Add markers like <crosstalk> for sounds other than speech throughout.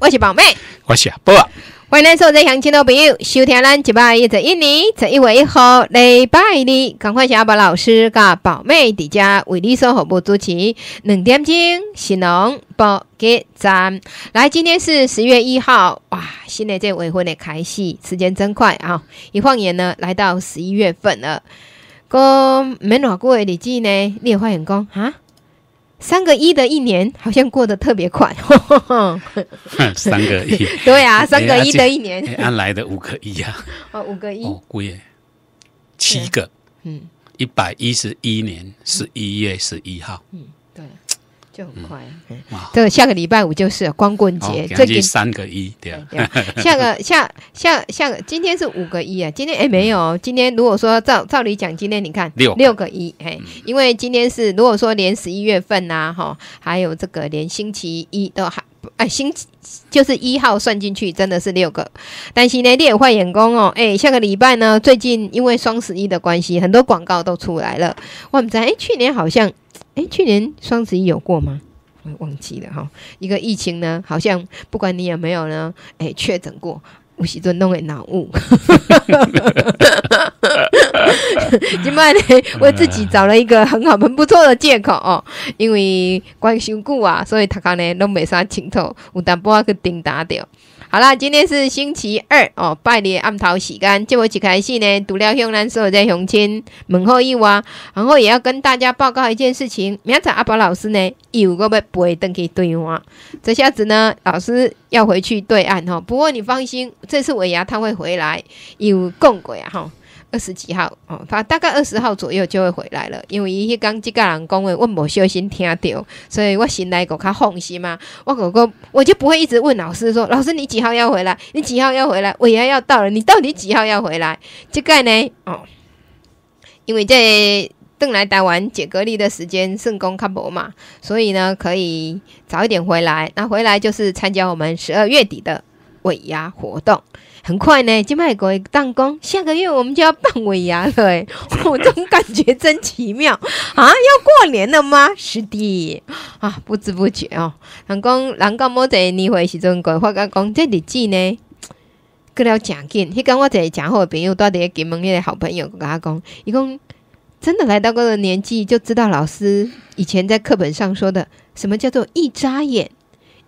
我是宝妹，我是阿波。欢迎来收听相亲的朋友。收听咱一百一十一年十一月一号礼拜的，赶快向阿宝老师噶宝妹的家为你收好播主持两点钟是农播给咱。来，今天是十月一号，哇，新的这未婚的开始，时间真快啊！一晃眼呢，来到十一月份了。哥没哪久的日子呢？你欢迎哥啊！三个一的一年好像过得特别快，<laughs> 三个一，<laughs> 对啊，三个一的一年，按来的五个一啊，哦，五个一，哦，姑耶，七个，嗯，一百一十一年十一月十一号，嗯。就很快，个下个礼拜五就是光棍节，最近三个一对，<laughs> 下个下下下个今天是五个一啊，今天哎没有，今天如果说照照理讲，今天你看六六个一哎，因为今天是如果说连十一月份呐哈，还有这个连星期一都还哎星期就是一号算进去，真的是六个，但是呢，也有坏眼光哦哎，下个礼拜呢，最近因为双十一的关系，很多广告都出来了，我们在哎去年好像。哎，去年双十一有过吗？我忘记了哈。一个疫情呢，好像不管你有没有呢，哎，确诊过，无时都弄个脑雾，<laughs> 今麦呢 <laughs> 为自己找了一个很好、很不错的借口哦，因为关修股啊，所以大家呢都没啥清楚，有淡薄去顶答掉。好啦，今天是星期二哦，拜年暗桃洗干净，我一开始呢。了向咱兰有在胸前，问候以外，然后也要跟大家报告一件事情。明仔阿宝老师呢，有个要不会登去对话，这下子呢，老师要回去对岸哈。不过你放心，这次我牙他会回来，有共轨啊哈。二十几号哦，他大概二十号左右就会回来了，因为伊刚几个人讲的，我无小心听到，所以我心内个较放心嘛。我哥哥我就不会一直问老师说，老师你几号要回来？你几号要回来？我也要到了，你到底几号要回来？这个呢哦，因为在邓来待完解隔离的时间，圣功较佛嘛，所以呢可以早一点回来。那回来就是参加我们十二月底的。尾牙活动很快呢，就买过一个弹弓。下个月我们就要办尾牙了哎，<laughs> 我总感觉真奇妙啊！要过年了吗？是的啊，不知不觉哦。人公，人公，莫在你回是中国，发刚讲这里记呢。过了将近，他跟我在好的朋友伫的，跟门下的好朋友，跟他讲，伊讲真的，来到这个年纪，就知道老师以前在课本上说的，什么叫做一眨眼。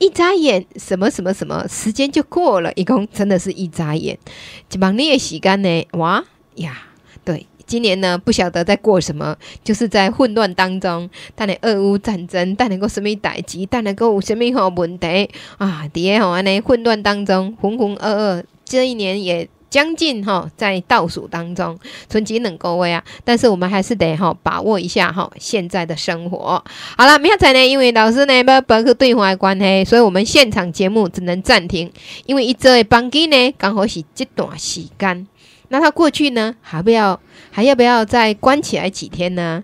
一眨眼，什么什么什么，时间就过了，一共真的是一眨眼。就忙你也洗干呢，哇呀！对，今年呢不晓得在过什么，就是在混乱当中，但你俄乌战争，但你个什么打击，但你个有什咪好问题啊？第一吼，安尼混乱当中，浑浑噩噩，这一年也。将近哈，在倒数当中，存钱能够位啊，但是我们还是得哈把握一下哈现在的生活。好了，明下仔呢，因为老师呢要拨去对话关系，所以我们现场节目只能暂停。因为一周的班机呢，刚好是这段时间。那他过去呢，还不要还要不要再关起来几天呢？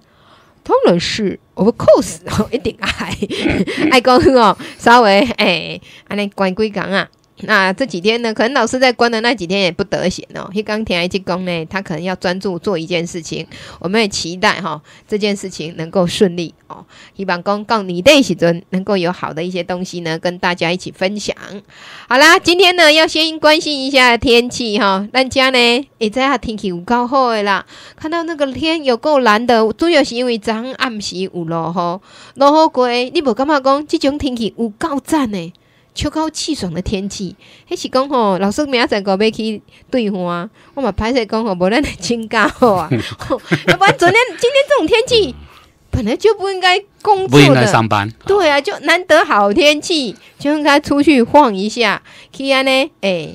当然是我们 c o s 一定爱爱讲哦。<laughs> 稍微哎，安尼关归港啊。那这几天呢，可能老师在关的那几天也不得闲哦。一刚填完进宫呢，他可能要专注做一件事情。我们也期待哈，这件事情能够顺利哦。一般公告你的一起尊，能够有好的一些东西呢，跟大家一起分享。好啦，今天呢要先关心一下天气哈。咱家呢，知在天气有够好的啦，看到那个天有够蓝的，主要是因为昨暗时有落雨，落雨过，你无感觉讲这种天气有够赞呢？秋高气爽的天气，迄是讲吼，老师明仔载隔欲去对换，我嘛歹势讲吼，无咱来请假吼，<laughs> 要不然昨天今天这种天气本来就不应该工作，不应该上班，对啊，就难得好天气就应该出去晃一下，去安尼诶，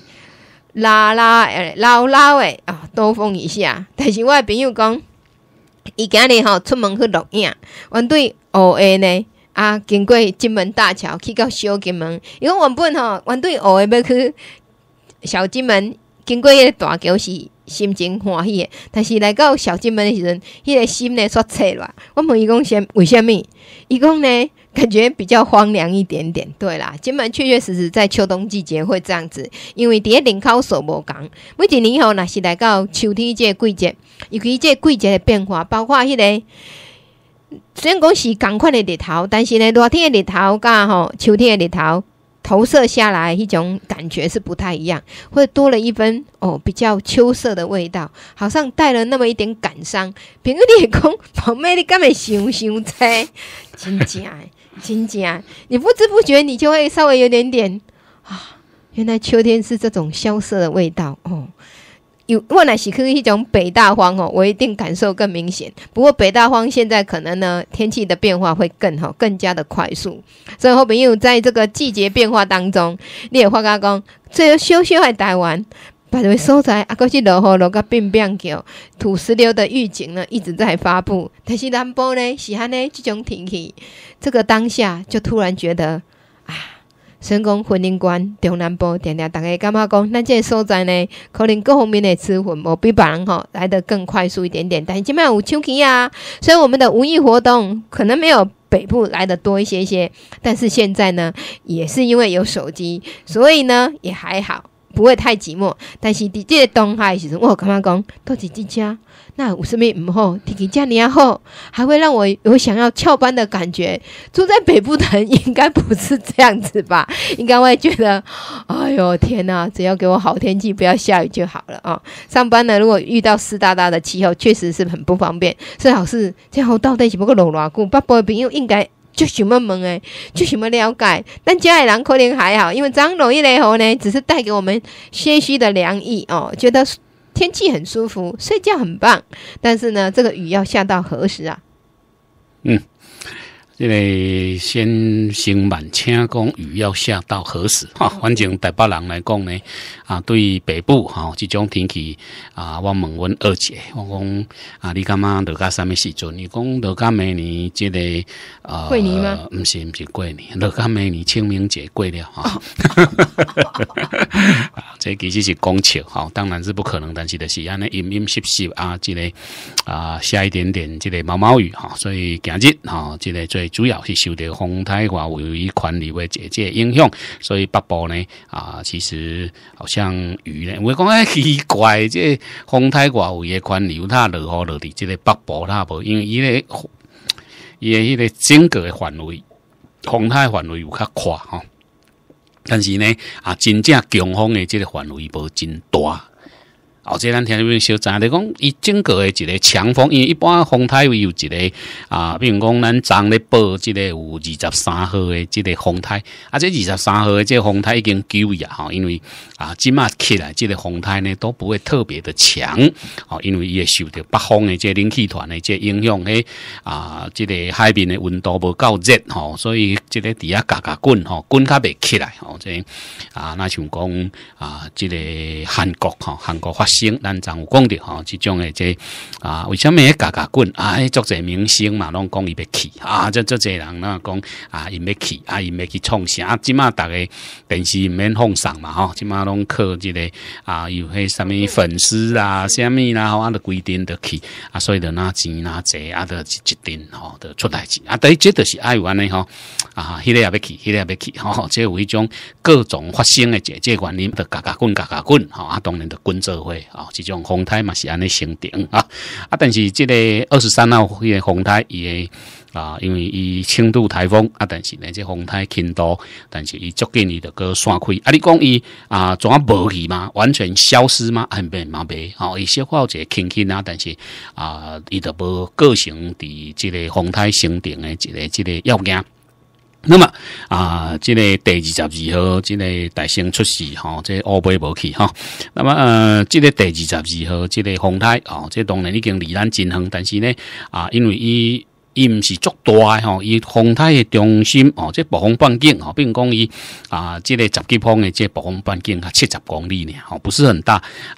拉拉诶，拉拉诶啊，兜风一下。但是我朋友讲，伊今日吼出门去露营，阮对偶诶呢。啊，经过金门大桥去到小金门，伊讲原本吼，原对学尔要去小金门，经过迄个大桥是心情欢喜的。但是来到小金门的时阵，迄个心呢，煞脆了。我问伊讲先为什物伊讲呢，感觉比较荒凉一点点。对啦，金门确确实实在秋冬季节会这样子，因为伫咧人口数无共，每一年吼若是来到秋天个季节，尤其个季节的变化，包括迄个。虽然讲是赶快的日头，但是呢，热天的日头加吼秋天的日头投射下来，一种感觉是不太一样，会多了一分哦，比较秋色的味道，好像带了那么一点感伤。平日里讲，旁边你干咪想想在？真假？真假？你不知不觉，你就会稍微有点点啊，原来秋天是这种萧瑟的味道哦。有我若是去一种北大荒哦，我一定感受更明显。不过北大荒现在可能呢，天气的变化会更好，更加的快速。所以好朋友在这个季节变化当中，你也发觉讲，这个小小的台湾，别位所在啊，过去落雨落个变变球，土石流的预警呢一直在发布，但是南部呢是欢呢这种天气，这个当下就突然觉得啊。成功婚姻观，中南部点点，大家感觉讲，那这所在呢，可能各方面的资讯，我比别人吼来得更快速一点点。但是今摆有手机啊，所以我们的无意活动，可能没有北部来的多一些些。但是现在呢，也是因为有手机，所以呢，也还好。不会太寂寞，但是伫个东海，其实我感觉讲都是姐家，那有甚物毋好？天气这样好，还会让我有想要翘班的感觉。住在北部的人应该不是这样子吧？<laughs> 应该会觉得，哎哟天哪！只要给我好天气，不要下雨就好了啊！上班呢，如果遇到湿哒哒的气候，确实是很不方便。最好是最后到底只不过落暖库，巴布亚因为应该。就想么问诶，就想了解。但家里人可能还好，因为张罗一来后呢，只是带给我们些许的凉意哦，觉得天气很舒服，睡觉很棒。但是呢，这个雨要下到何时啊？嗯。这个先行满天讲雨要下到何时？哈，反正台北人来讲呢，啊，对于北部哈这种天气啊，我问问二姐，我讲啊，你觉落在什么时阵？你讲落嘉明年这个啊，过年吗？不是不是过年，落嘉明年清明节过了哈。<laughs> 这其实是恭巧，好，当然是不可能，但是的是安尼阴阴湿湿啊，这个啊，下一点点这个毛毛雨哈，所以今日哈，这个最。主要是受到风台外围环流的姐姐影响，所以北部呢啊，其实好像雨呢。我讲哎奇怪，这风台外围的环流它落雨落地，这个北部它无，因为伊个伊个迄个整个的范围，风台范围有较宽吼。但是呢啊，真正强风的这个范围无真大。哦，即咱听一面小查，你讲伊整个诶一个强风，因为一般风台位有一个啊，比如讲咱昨咧报即个有二十三号诶即个风台，啊，即二十三号诶即风台已经旧了吼，因为啊即马起来即个风台呢都不会特别的强哦，因为伊会受着北方诶即冷气团诶即影响诶啊，即个海边诶温度无够热吼，所以即个底下嘎嘎滚吼，滚较袂起来吼，即啊，那像讲啊，即个韩国吼，韩国发星，咱曾有讲着吼，即种诶，即啊，为什么嘎嘎滚棍啊？做者明星嘛，拢讲伊要去啊，这做者人呐讲啊，伊要去啊，伊要去创啥？即嘛，大家电视里面放上嘛吼，即嘛拢靠即个啊，有迄啥物粉丝啊，啥物啦，啊，都规定的去啊，所以得拿钱拿钱啊，都一定吼，都出代志啊。但一，即都是爱玩诶吼啊，迄个也袂去，迄个也袂去吼。即一种各种发生诶，即即原因的嘎嘎棍、嘎嘎棍吼，啊，当然的滚做伙。啊，这种风台嘛是安尼形成啊，啊，但是这个二十三号迄个风台伊诶啊，因为伊轻度台风啊，但是呢即风台倾度，但是伊足见伊着个散开。啊，你讲伊啊，怎啊无去吗？完全消失吗？很嘛袂吼，伊一些一者轻轻啊，但是啊，伊着无构成伫即个风台形成诶，一个一个要件。那么啊，即个第二十二号，即个大圣出世，吼，即个乌龟冇去哈。那么，即个第二十二号，即个风台哦，即当然已经离咱真远，但是呢，啊，因为伊，伊毋是足大，吼，伊风台的中心，哦，即系暴风半径，哦，并讲伊啊，即个十级风的即个暴风半径系七十公里，呢，哦，不是很大。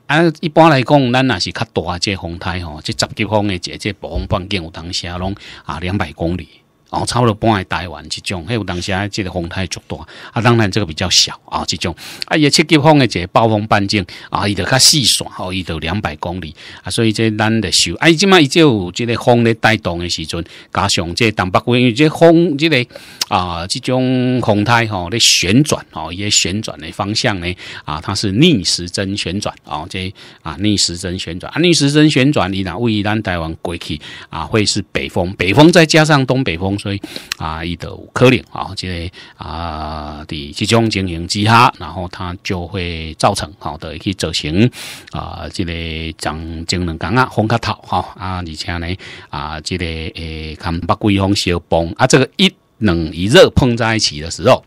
啊，一般来讲，咱若是较大，即系洪泰，哦，即系十级风的即即暴风半径有当下拢啊两百公里。哦，差不多半个台湾这种，还有当时还这个风太足大啊，当然这个比较小啊，这种啊，也七级风的这个暴风半径啊，伊就较细算哦，伊就两百公里啊，所以这咱的受啊，即麦伊就这个风咧带动的时阵，加上这东北风，这风这个啊，这种风台吼咧旋转哦，伊个旋转的方向咧啊，它是逆时针旋转哦，这啊逆时针旋转啊，逆时针旋转，伊若位于咱台湾过去啊，会是北风，北风再加上东北风。所以啊，伊有可能啊，即个啊，伫即种经营之下，然后它就会造成好的去造成啊，即个长能感啊，风较透哈啊，而且呢啊，即个诶，他北季风方崩啊，这个一冷一热碰在一起的时候。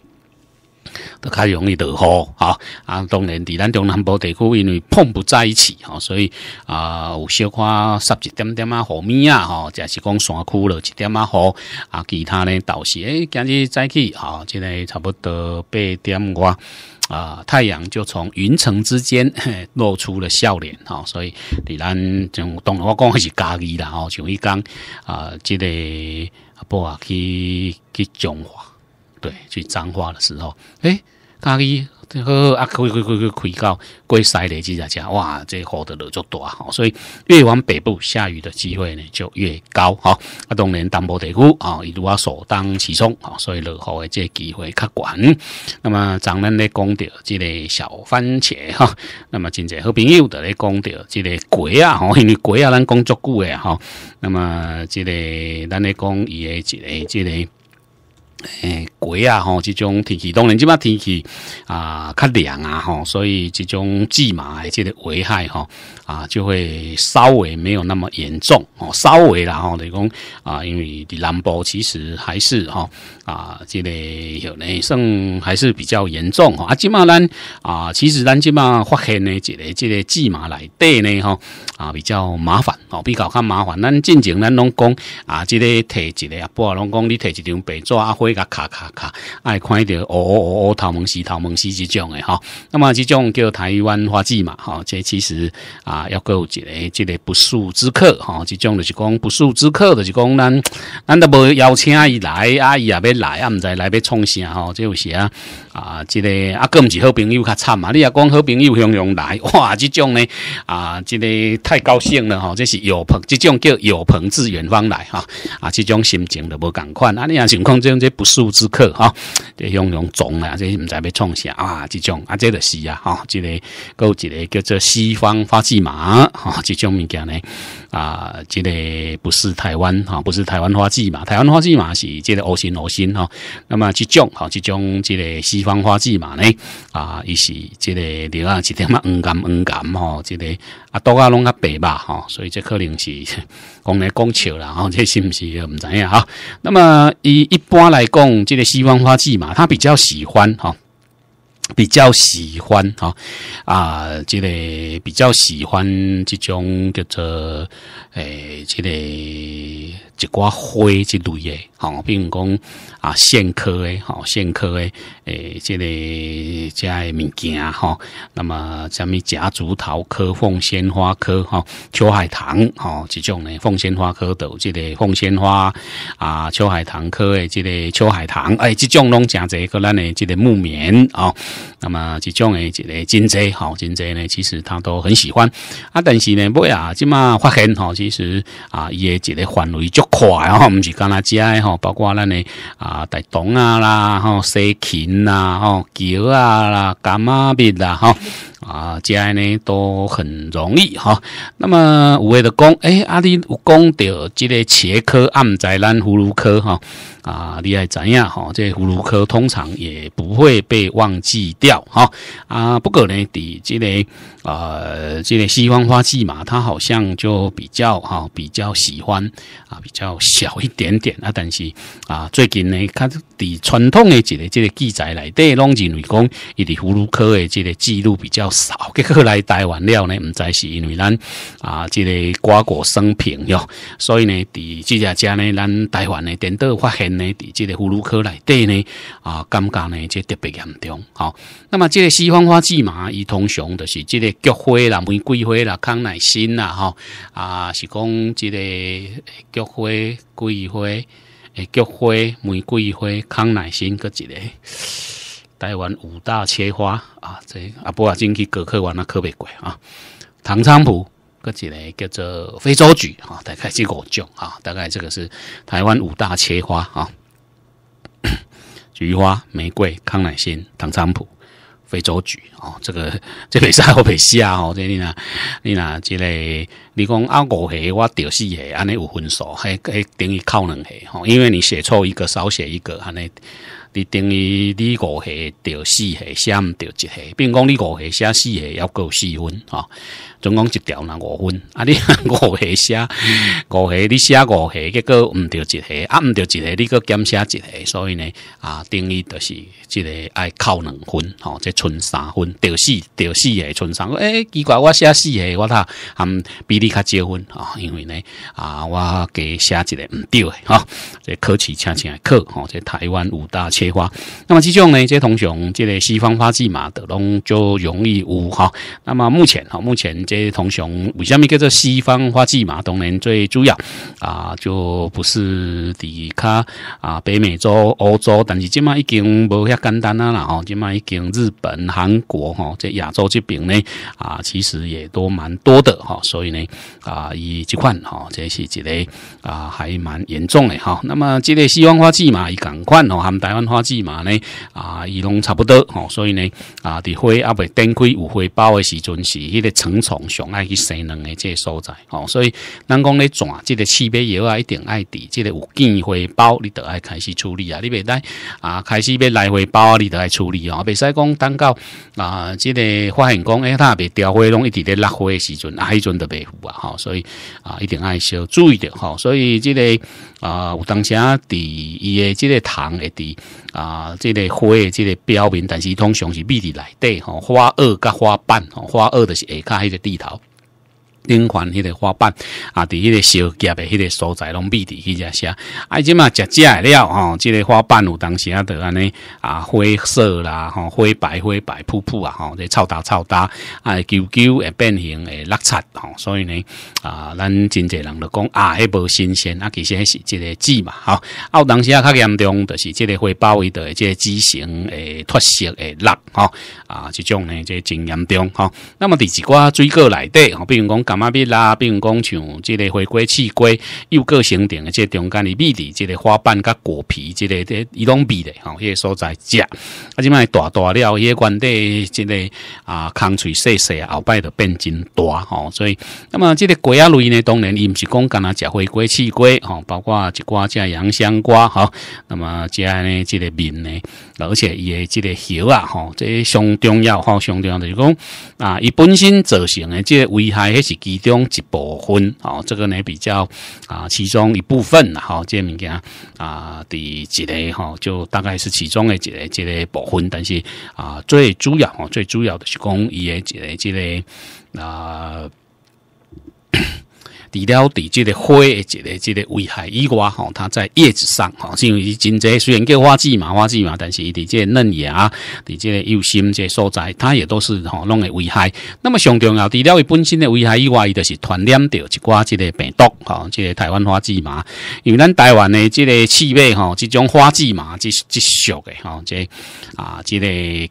都较容易落雨哈啊！当然，伫咱中南部地区，因为碰不在一起吼，所以啊，有小可湿一点点啊，雨咪啊吼，即是讲山区落一点啊雨啊。其他呢，倒是诶，今日早起哈，现个差不多八点外。啊，太阳就从云层之间露出了笑脸哈，所以伫咱从东南话讲是加一啦吼，就一讲啊，即个不啊去去中华。对，去彰化的时候，哎，大哩，好啊，开开开开开到，过晒雷机在家，哇，这雨的落足大，所以越往北部下雨的机会呢就越高哈。啊，当然淡薄地区啊，伊都啊首当其冲啊，所以落雨的这机会较广。那么，咱咧讲到这个小番茄哈，那么真侪好朋友的咧讲到这个果啊，吼，因为果啊咱工作久哎哈，那么这个咱咧讲伊的这个这个。诶，鬼啊！吼，这种天气，当然即马天气啊，较凉啊，吼，所以这种蓟马诶，即个危害吼啊，就会稍微没有那么严重哦，稍微啦，吼，等于讲啊，因为伫南部其实还是吼啊，这个有内生还是比较严重哈啊，即马咱啊，其实咱即马发现呢，一个即个蓟马来底呢，吼啊，比较麻烦哦，比较较麻烦。咱进前咱拢讲啊，这个摕一个啊，不拢讲你摕一张白纸啊，辉。卡卡卡，爱看到哦哦哦哦，桃红西桃红西这种的哈，那么这种叫台湾花季嘛，哈，这其实啊，要有一个这个不速之客哈，这种就是讲不速之客，就是讲咱咱都无邀请伊来，阿姨也别来啊，毋知来要创啥吼，只有啊。啊，这个啊更毋是好朋友较惨嘛！你若讲好朋友汹容来，<laughs> 哇，即种呢啊，这个太高兴了吼。这是有朋，即种叫有朋自远方来哈。啊，即种心情都无共款。啊，你若情况即种这不速之客哈，这形容总啊，这毋知要创啥啊，即种啊，这个是啊，吼。这个有一个叫做西方发迹马吼，即种物件呢。啊，这个不是台湾哈，不是台湾花季嘛，台湾花季嘛是这个恶心恶心哈。那么这种好这种这个西方花季嘛呢，啊，伊是这个另外一点嘛，黄干阴干哈，这个啊多啊弄较白吧哈，所以这可能是讲来讲笑了，吼、后这是不是不知影哈？那么一一般来讲，这个西方花季嘛，他比较喜欢哈。比较喜欢啊啊，这个比较喜欢这种叫做诶，这个。一寡花之类的，好，比如讲啊，苋科的，好，苋科的，诶，这个这类物件啊，那么什么夹竹桃科、凤仙花科，哈，秋海棠，哈，这种呢，凤仙花科豆，这个凤仙花啊，秋海棠科的这个秋海棠，哎，这种拢正侪个，咱的这个木棉啊，那么这种的这个金针，好，金针呢，其实他都很喜欢啊。但是呢，不呀，即马发现哈，其实啊，伊诶，这个范围就。快哦，毋是加拿大哦，包括咱诶啊大东啊啦，吼西芹啊吼韭啊啦，甘啊蜜啦吼。啊，这样呢都很容易哈。那么五味的功，诶，阿弟有讲的这个茄科、暗仔兰、葫芦科哈啊，你爱怎样哈？这葫芦科通常也不会被忘记掉哈。啊，不过呢，伫这个啊，这个西方花季嘛，它好像就比较哈，比较喜欢啊，比较小一点点啊。但是啊，最近呢，它伫传统的这个这个记载来，对拢认为讲，伊伫葫芦科的这个记录比较。少，结果来台湾了呢，唔再是因为咱啊，即个瓜果生平哟，所以呢，伫这家家呢，咱台湾呢，点到发现呢，伫即个葫芦科内底呢，啊，感觉呢，即特别严重。好，那么即个西方花季嘛，以通常就是即个菊花啦、玫瑰花啦、康乃馨啦，哈啊，是讲即个菊花、桂花、诶菊花、玫瑰花、康乃馨各级个。台湾五大切花啊，这阿波啊进去各科完了，科别贵啊。唐菖蒲，搁几个叫做非洲菊啊，大概几国种啊？大概这个是台湾五大切花啊。菊花、玫瑰、康乃馨、唐菖蒲、非洲菊哦，这个这北啥好北西啊？哦，这里呢，你呐这个你讲啊，五黑，我屌四也，安尼有分数，还还等于靠两黑哈，因为你写错一个，少写一个，安尼。伊等于你五岁着四岁写毋着一岁并讲你五岁写四岁抑佫有四分吼总共一条拿五分，啊，你 <laughs> 五下五下你写五下，结果唔对一下，啊唔对一下，你搁减写一下，所以呢，啊，定义就是一个爱扣两分，吼，即存三分，掉四掉四诶，存三分，哎，奇怪，我写四诶，我他，嗯，比你较少分啊，因为呢，啊，我给写一个唔对诶，哈，即考试恰恰考，吼，即台湾五大切花，那么即种呢，即通常即个西方花季嘛，得拢就容易有哈，那么目前哈，目前这。同常为什么叫做西方花季嘛？当然最主要啊，就不是伫卡啊，北美洲、欧洲，但是今麦已经无遐简单啊啦！吼，今麦已经日本、韩国，吼，在亚洲这边呢啊，其实也都蛮多的哈。所以呢啊，伊这款吼，这是一个啊，还蛮严重的哈。那么，这个西方花季嘛，伊赶款哦，含台湾花季嘛呢啊，伊拢差不多吼。所以呢啊，伫花阿未展开有花苞的时阵，是迄个成熟。通常爱去生两个这个所在哦，所以咱讲咧转啊，这个气味药啊，一定爱滴，即个有见回包你都爱开始处理啊，你袂使啊，开始要来回包你都爱处理啊。袂使讲等到啊，即个发现讲哎，他袂调花，拢一直咧落灰的时阵，啊，迄阵都袂赴啊，吼，所以啊，一定爱小注意着吼。所以即个啊，有当时啊，滴伊的即个糖会滴啊，即个灰的即个表面，但是通常是秘伫内底吼，花萼甲花瓣吼，花萼的是下骹迄个。立陶。顶款迄个花瓣啊，伫迄个烧夹的迄个所在拢秘伫迄只虾。啊，即嘛食食了吼，即个花瓣有当时啊，就安尼啊，灰色啦，吼，灰白灰白扑扑啊，吼，这超臭超啊会 q Q 会变形会落漆吼，所以呢，啊，咱真侪人就讲啊，迄无新鲜啊，其实是即个籽嘛，吼，啊，有当时啊较严重，就是即个花苞伊的即个畸形诶脱色诶落，吼，啊，即种呢即真严重，吼，那么伫一寡水果内底，吼，比如讲讲。妈比拉，并讲像即个回归气龟又各成的即中间的蜜里，即个花瓣甲果皮，这个的伊拢比的，吼，迄个所在食，啊，即卖大大了，迄个原底即个啊，空喙细细，后摆就变真大，吼，所以，那么即个瓜啊类呢，当然伊毋是讲干啦，食回归气龟，吼，包括一瓜遮洋香瓜，哈，那么即安呢，即个面呢。而且伊诶，即个喉啊，吼，即个上重要吼，上重要就是讲啊，伊本身造成诶即个危害，迄是其中一部分，吼，这个呢比较啊，其中一部分，吼，即物件啊，第一个吼，就大概是其中诶一个即个部分，但是啊，最主要吼，最主要的是讲伊诶一个即个啊。除了这个花，一个这个危害以外，吼，它在叶子上，吼，是因为真济，虽然叫花季嘛，花季嘛，但是伊伫这嫩芽，伫这幼心这所在，它也都是吼弄个危害。那么上重要除了伊本身的危害以外，伊就是传染掉一寡这个病毒，吼，这台湾花季嘛，因为咱台湾的这个气味，吼，这种花季嘛，这这俗的，吼，这啊，这个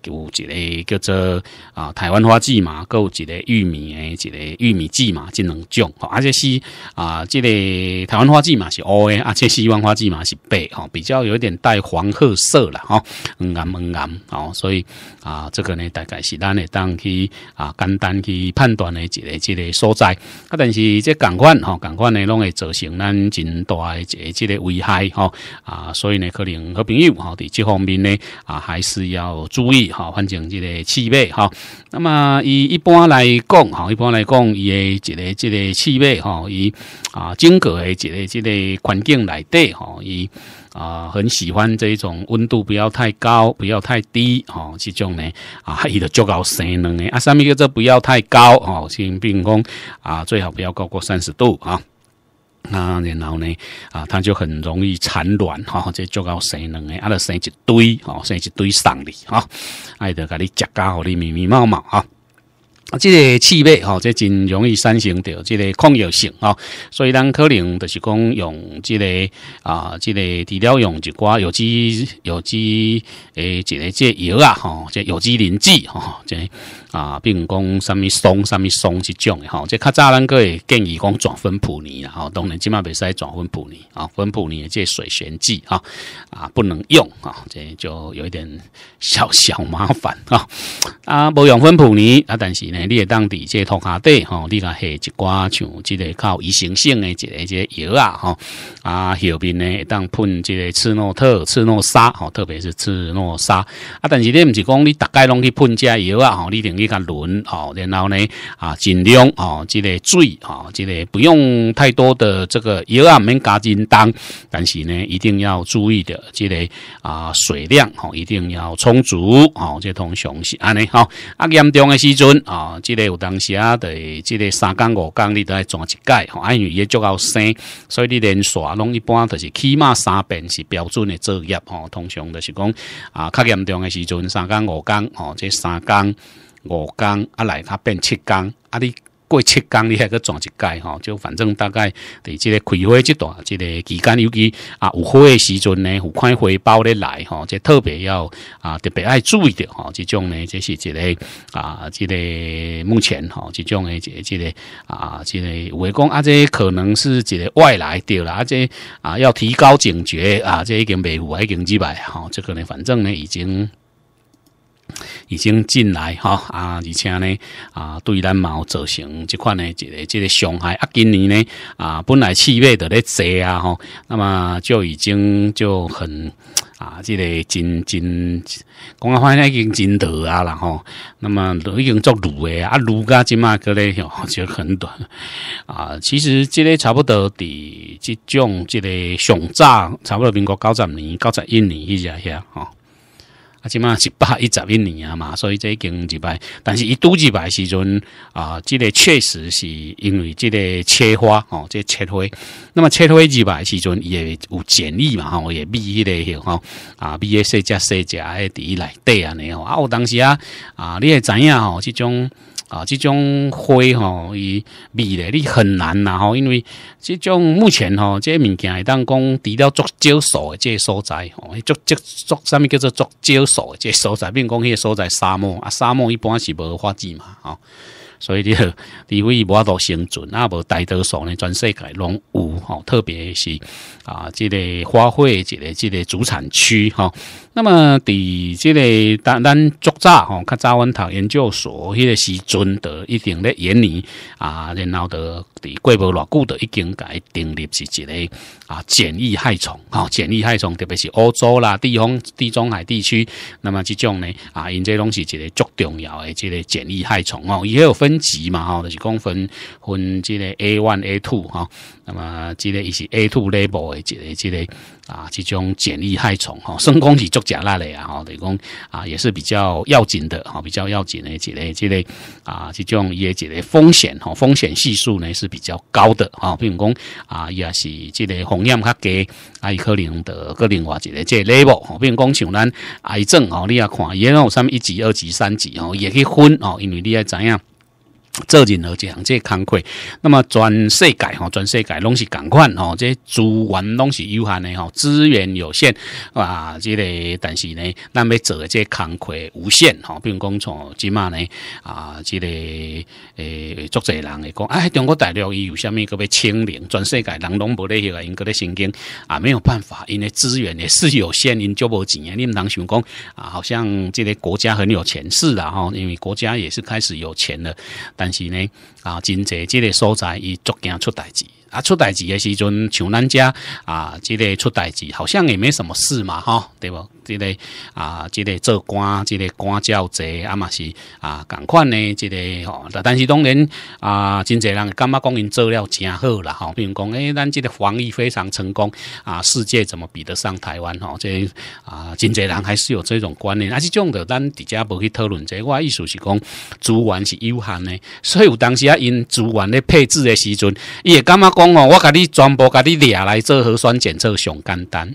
有，一个叫做啊台湾花蓟马，有一个玉米的，一个玉米季嘛，真两种，而且是。啊，这个台湾花季嘛是乌诶，啊，即西万花季嘛是白，哈，比较有一点带黄褐色了，哈，红暗红暗，哦，所以啊，这个呢，大概是咱当去啊，简单去判断的一个、一个所在。啊，但是这感官哈，赶快呢，拢会造成咱真大一个、一个危害，哈啊，所以呢，可能和朋友哈，在这方面呢啊，还是要注意哈，反正这个气味哈。那么，以一般来讲，哈，一般来讲，伊诶一个、一个气味，哈。哦，伊啊经过诶，一个即个环境内底吼，伊啊很喜欢这一种温度不要太高，不要太低，哦，这种呢啊，伊就足够生能诶。啊，上面个这不要太高，哦，先比并讲啊，最好不要高过三十度啊。那然后呢啊，它就很容易产卵，哈，这足够生卵诶，啊，就生一堆，哦，生一堆上你哈，爱得家你一家伙你密密麻麻啊。啊，这个气味吼，这真容易产生着这个抗药性吼，所以咱可能就是讲用这个啊，这个治疗用一寡有机有机诶，这个这药啊吼，这有机磷剂吼，这。啊，并如讲啥物松，啥物松这种的吼，即较早咱个建议讲转分普尼啦，吼，当然即码袂使转分普尼啊，分普尼即水旋剂啊，啊不能用啊，这就有一点小 <laughs> 小麻烦啊，啊无用分普尼啊，但是呢，你当地即土下底吼，你讲下一挂像即个靠依行性的一个个药啊，哈啊，后边呢当喷即个赤诺特、赤诺沙，吼，特别是赤诺沙啊，但是你唔是讲你大概拢去喷这药啊，吼，你等于。比较轮哦，然后呢啊，尽量哦，即个水哦，即个不用太多的这个油啊，免加进当，但是呢，一定要注意的，即个啊水量哦，一定要充足哦。即通常是安尼，哈。啊，严重的时阵啊，即个有当时啊，的即个三缸五缸你都要转一改，因为伊足够生，所以你连刷拢一般都是起码三遍是标准的作业哦。通常就是讲啊，较严重的时阵三缸五缸哦，即三缸。五工啊来，它变七工啊！你过七工你还要转一街吼。就反正大概伫这个开会这段，这个期间，尤其啊有会诶时阵呢，看回报的来吼，这特别要啊，特别爱注意的吼。这种呢，这是一个啊，这个目前哈，这种诶，这这个啊，这个五缸啊，这可能是这个外来掉了啊！这啊，要提高警觉啊！这已经被有已经击败哈！这个呢，反正呢，已经。已经进来哈啊，而且呢啊，对咱有造成这款呢，这个这个伤害啊。今年呢啊，本来七月的在啊吼，那么就已经就很啊，这个真真讲话已经真得啊啦吼。那么已经做卤诶啊，卤咖即嘛，个咧，就很短啊。其实这个差不多伫这种这个上早差不多民国九十年、九十一年以些些吼。起码一百一十一年啊嘛，所以这已经一百，但是一度一百时阵啊，这个确实是因为这个切花哦，这切花，那么切花一百时阵也有简历嘛，哈，也密一类的哈，啊密 a c 加 C 加的第一来得啊你哦，啊我当时啊啊你也知样哦，这种。啊，这种花吼伊味咧，你很难呐吼，因为这种目前吼这物件当讲除了足焦数的这所在吼，足足足，啥物叫做足焦数的这所在，比如讲迄个所在沙漠啊，沙漠一般是无花季嘛吼，所以你 <laughs> 你为无法度生存，那无大多数呢，全世界拢有吼，特别是。啊，这个花卉，这个这个主产区哈。那么，伫这个单单作早吼，较早阮读研究所迄个时阵的一定咧研究啊，然后的，伫过无偌久的，已经改定立是一个啊检疫害虫哈，检疫害虫特别是欧洲啦，地方地中海地区，那么这种呢啊，因这拢是一个足重要的这个检疫害虫哦。也有分级嘛吼就是讲分分这个 A one A two 哈，那么这个伊是 A two level。即个这个啊，这种简易害虫哈，生工蚁作假那类啊，等于讲啊，也是比较要紧的哈，比较要紧的这类这类啊，这种诶即个风险哈，风险系数呢是比较高的哈，比如讲啊，也是这个风险较低啊，伊可能的个另外一类这吼，比如讲像咱癌症哦，你也看，也有上物一级、二级、三级哦，也会去分哦，因为你也知影。做任何一项这工课，那么全世界吼，全世界拢是共款吼，这资源拢是有限的吼，资源有限啊。这个但是呢，咱要做的这工课无限吼，比如讲从即码呢啊，这个诶，作者人会讲，哎，中国大陆伊有虾米个要清零，全世界人拢无咧，因为因个咧神经啊，没有办法，因为资源也是有限，因就无钱。你毋通想讲啊，好像这个国家很有钱势啦吼，因为国家也是开始有钱了，但但是呢。啊，真侪即个所在，伊逐渐出代志。啊，出代志诶时阵，像咱遮啊，这个出代志，好像也没什么事嘛，吼，对无？这个啊，这个做官，这个官照做，啊嘛是啊，共款呢，这个吼。但是当然啊，真侪人感觉讲因做了真好啦，吼，比如讲，诶，咱即个防疫非常成功啊，世界怎么比得上台湾？即、这啊，真侪人还是有这种观念。啊，是种的，咱直接无去讨论这，我意思是讲，资源是有限的，所以有当时啊。因资源的配置的时阵，伊会感觉讲哦？我甲你全部甲你掠来做核酸检测上简单，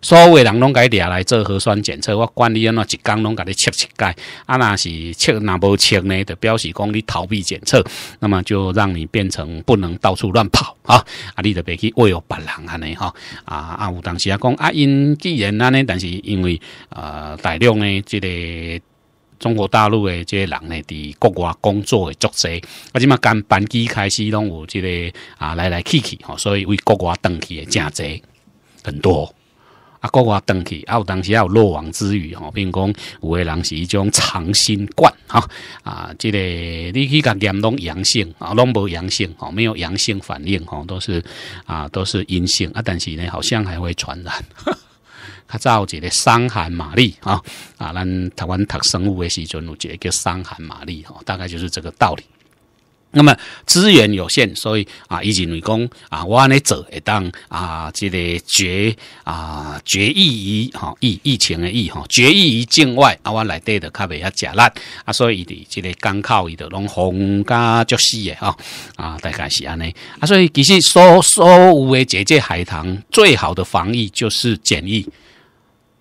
所有的人拢甲你掠来做核酸检测，我管你安怎一天拢甲你测一盖，啊，若是测若无测呢？就表示讲你逃避检测，那么就让你变成不能到处乱跑啊！啊，你就别去为有别人安尼吼。啊啊！有当时啊讲啊，因既然安尼，但是因为啊大量呢，这个。中国大陆的这些人呢，伫国外工作的足者，啊，即码干班级开始拢有这个啊来来去去吼，所以为国外登记的真济很多。啊，国外登记，啊，当时也有漏网之鱼吼，并讲有个人是一种长新冠吼，啊，这个你去检验拢阳性啊，拢无阳性吼，没有阳性反应吼，都是啊都是阴性啊，但是呢好像还会传染。他造一个伤寒玛丽啊啊！咱台湾读生物的时阵有一个伤寒玛丽吼，大概就是这个道理。那么资源有限，所以啊，以前你讲啊，我尼走会当啊，这个决啊决议于哈疫疫情的疫哈，决议于境外啊，我来底的较袂遐食辣啊，所以伫这个港口伊的拢封加足死的啊啊，大概是安尼啊，所以其实所所有的这些海棠，最好的防疫就是检疫。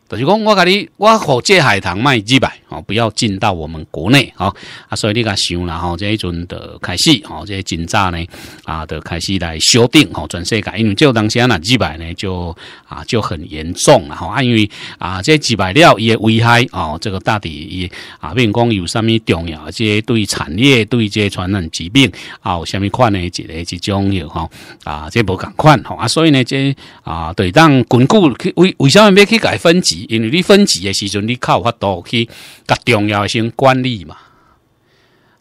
就是讲，我甲你，我付这海棠卖几百。哦，不要进到我们国内啊！啊，所以你噶想啦，吼，这一阵的开始，吼，这些今早呢啊，就开始来修订，吼，全世界因为这当下呢，几百呢就啊就很严重啦，吼啊，因为啊，这几百料也危害哦，这个大抵也啊，不光有啥咪重要，这些对产业、对这传染疾病啊，有啥咪款呢，一个一种有哈啊，这不共款吼啊，所以呢，这啊，对当巩固为为什么要去改分级？因为你分级的时阵，你靠法度去。较重要性管理嘛，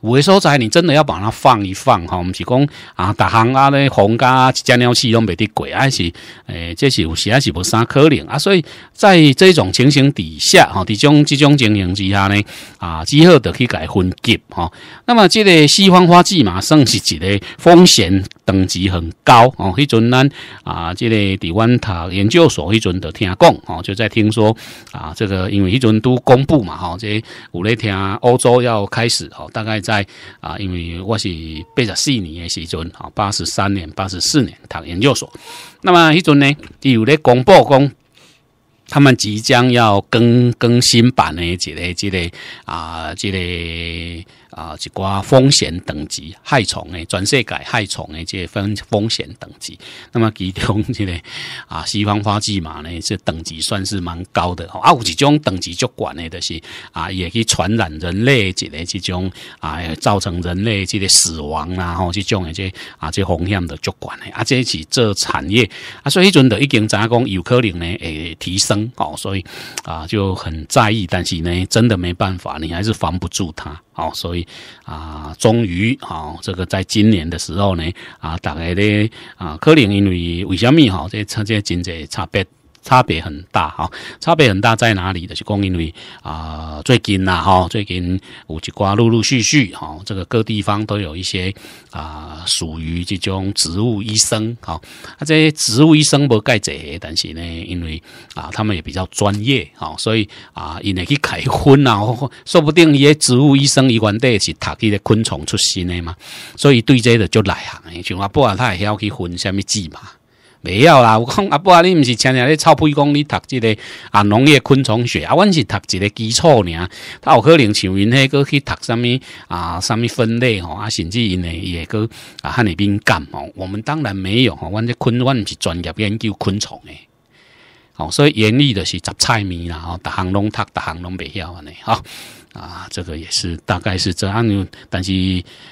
回所在你真的要把它放一放哈，唔是讲啊，大行啊咧，房价一家鸟事拢袂得过，还是诶，这是有时还是无啥可能啊，所以在这种情形底下哈，这种这种情形之下呢，啊，之后得去改分级哈，那么这个西方花季马上是一个风险。等级很高哦，迄阵咱啊，即个伫阮塔研究所迄阵得听讲哦，就在听说啊，这个因为迄阵都公布嘛哈，即有咧听欧洲要开始哦，大概在啊，因为我是八十四年诶时阵啊，八十三年、八十四年塔研究所，那么迄阵呢，有咧公布讲，他们即将要更更新版的这类这类啊这个。啊，一寡风险等级害虫的转世改害虫的这分风险等级，那么其中即个 <laughs> 啊，西方花蓟马呢，这等级算是蛮高的啊。有这种等级就管的，就是啊，也可以传染人类，即个这种啊，造成人类即个死亡啦，吼，这种的即啊，这风险的就管诶，啊。这是这产业啊，所以阵的已经影讲有可能呢，诶，提升哦，所以啊，就很在意，但是呢，真的没办法，你还是防不住它哦，所以。啊，终于啊，这个在今年的时候呢，啊，大概咧啊，可能因为为什么哈，这差这经济差别。差别很大哈，差别很大在哪里？就是，因为啊，最近呐哈，最近五季瓜陆陆续续哈，这个各地方都有一些啊，属于这种植物医生哈。啊，这些植物医生不介济，但是呢，因为啊，他们也比较专业啊，所以啊，因为去开荤呐，<laughs> 说不定一些植物医生伊原底是读伊的昆虫出身的嘛，所以对这个就来行。像话，不然他也要去分虾米剂嘛。没晓啦，我讲阿伯啊，你唔是前日咧臭屁讲你读这个啊农业昆虫学啊，阮是读一个基础尔，他有可能像因迄过去读什么啊什么分类吼啊，甚至因会伊个啊汉尼宾干吼，我们当然没有吼，阮这昆，阮是专业研究昆虫诶。吼，所以严厉的是杂菜米啦，吼，行项拢读，逐行拢袂晓安尼吼。啊，这个也是大概是这样，但是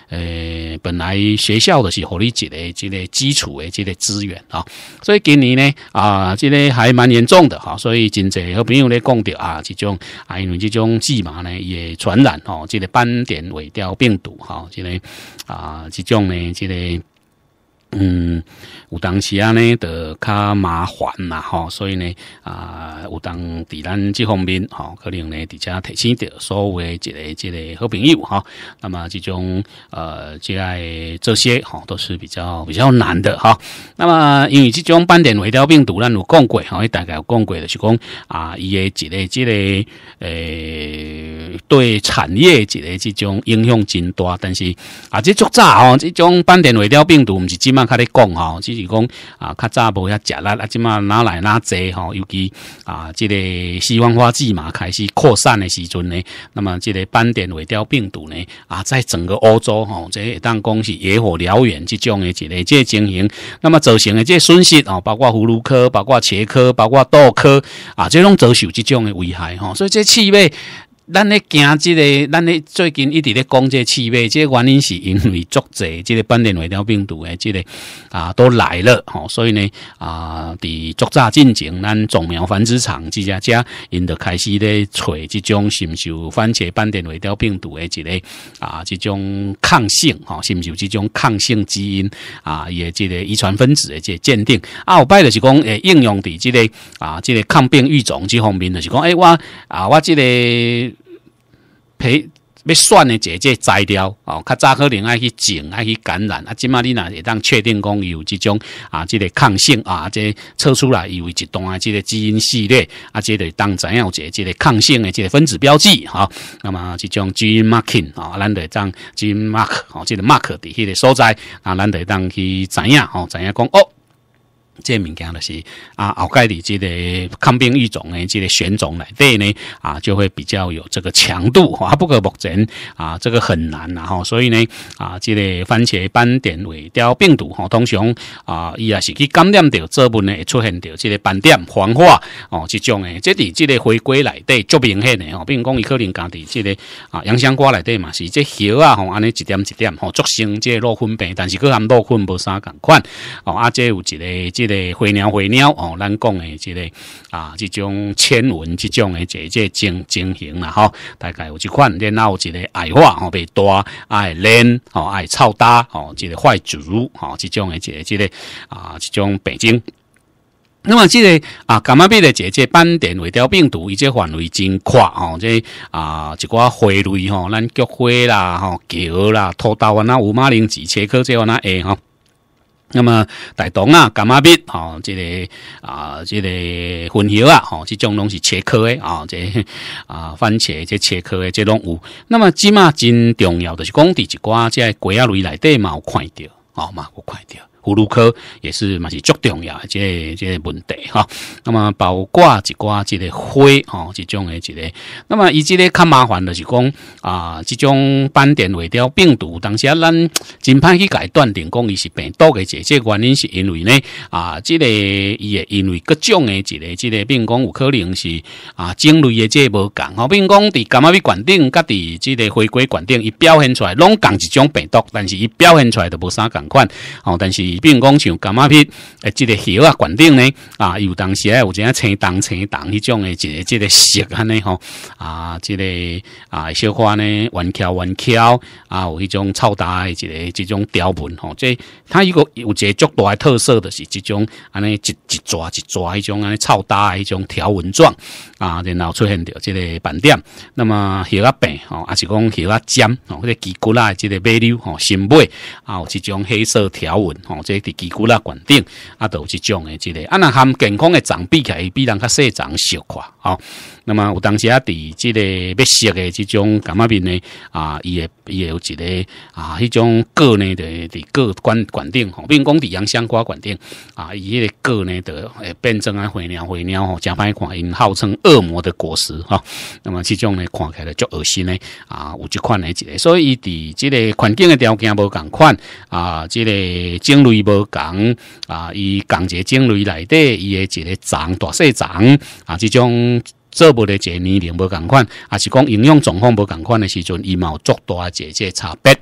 呃，本来学校的是合理的这类基础的这类资源啊，所以今年呢啊，这类还蛮严重的哈，所以真侪好朋友咧讲到啊，这种因为这种蓟螨呢也传染哦，这类斑点尾凋病毒哈，这类啊，这种呢，这类。嗯，有当时啊呢，就较麻烦嘛吼，所以呢啊，有当伫咱这方面吼，可能呢底下提醒着所谓这类这类好朋友务哈。那么这种呃，即个这些吼，都是比较比较难的哈。那么因为这种斑点微貂病毒，咱有讲过吼，因大概有讲过的是讲啊，伊诶一个这个诶对产业一个这种影响真大，但是啊，即足早吼，这种斑点微貂病毒毋是今。慢，开始讲吼，只是讲啊，较早无遐食啦，啊，即马拿来拿做吼，尤其啊，即个西方花季嘛开始扩散的时阵呢，那么即个斑点尾雕病毒呢啊，在整个欧洲吼，这当讲是野火燎原即种的即个这情形，那么造成的这损失哦，包括葫芦科，包括茄科，包括豆科啊，这拢遭受即种的危害吼，所以这气味。咱咧惊即个，咱咧最近一直咧讲即刺气味，个原因是因为作者即个斑点尾条病毒诶，即个啊都来了吼，所以呢啊伫作杂进程，咱种苗繁殖场即家家，因着开始咧揣即种是有番茄斑点尾条病毒诶即个啊即种抗性吼，是有即种抗性基因啊，伊诶即个遗传分子诶即个鉴定，后摆着是讲诶应用伫即个啊即个抗病育种即方面着是讲诶我啊我即个。被要选的这姐材料哦，较早可能爱去种爱去感染啊，起码你呐也当确定讲有这种啊，这个抗性啊，这测出来有一段啊，这个基因系列啊，这类当怎样，有这个抗性的这个分子标记哈，那么这种基因 marking 啊，咱得当基因 mark 哦，这个 mark 的迄个所在啊，咱得当去怎样哦，怎样讲哦。这物件就是啊，后盖的这个抗病育种呢，这个选种来对呢啊，就会比较有这个强度。啊。不过目前啊，这个很难，然后所以呢啊，这个番茄斑点尾凋病毒，通常啊，伊也是去感染到这部分，会出现到这个斑点黄化哦，这种诶，这里这个回归来对，就明显的哦，比如讲伊可能家底这个啊，洋香瓜来对嘛，是这叶啊，吼，安尼一点一点吼，作成这个落粉病，但是佮含落粉无啥共款哦，啊，这有一个这。即个飞鸟，飞鸟哦，咱讲的这个啊，这种千文这种的这这精精型啦哈，大概有这款，然后即个矮化哦，被多爱练哦，爱操打哦，这个坏主哦，这种的即这个啊，这种病症。那么这个啊，感冒病的姐姐斑点维调病毒，以及范围真宽哦，这啊，一寡花类吼，咱菊花啦，吼狗啦，土豆啊，那五马铃薯、茄科这那下哈。那么大肠啊、干妈鼻吼，这个啊、呃，这个混油啊，吼，哦，这种拢是切科的啊、哦，这啊、番茄这切科的这拢有。那么芝麻真重要，就是讲伫一寡个鸡鸭类内底嘛有看到，哦嘛有看到。葫芦科也是嘛是足重要，这这问题哈。那么包括一挂即个灰吼，即种诶即个。那么以及咧较麻烦的是讲啊，即种斑点尾了病毒，当时咱真歹去改断定讲伊是病毒诶即个原因，是因为呢啊，即个伊也因为各种诶一个即个病，讲有可能是啊种类诶即无共。哦，病讲伫感冒病馆顶，甲伫即个回归馆顶，伊表现出来拢共一种病毒，但是伊表现出来都无啥共款哦，但是。皮肤讲像感嘛片，诶，即个癣啊，肯定呢啊。有当时有有些青、红、青、红迄种诶，即个即个色安尼吼啊，即个啊小花呢，弯翘弯翘啊，有迄种臭大即个即种条纹吼。即它一个有个足大特色就是即种安尼一一抓一抓迄种安尼臭大迄种条纹状啊，然后出现着即个斑点。那么癣啊病吼，还是讲癣啊尖吼，或个寄骨来即个白溜吼，新白啊，有即种黑色条纹吼。即伫基骨啦，管顶啊，都有这种的之类。啊，那含健康的长比起来，比人较细长小块哦。那么有当时啊，伫这个要食的这种感冒病呢，啊，伊也伊也有一个啊，迄种个呢的，伫果管管顶吼，变讲伫阳香瓜管顶啊，伊个呢的诶，变成啊，灰鸟灰鸟吼，正歹看，因号称恶魔的果实哈。那么这种呢，看起来就恶心呢啊，有这款的一个，所以伊伫这个环境的条件无同款啊，这个种类。伊无共啊，伊共一个种类内底，伊会一个长大细长啊，即种做无的一个年龄无同款啊，是讲营养状况无同款的时阵，伊毛作一个即个差别。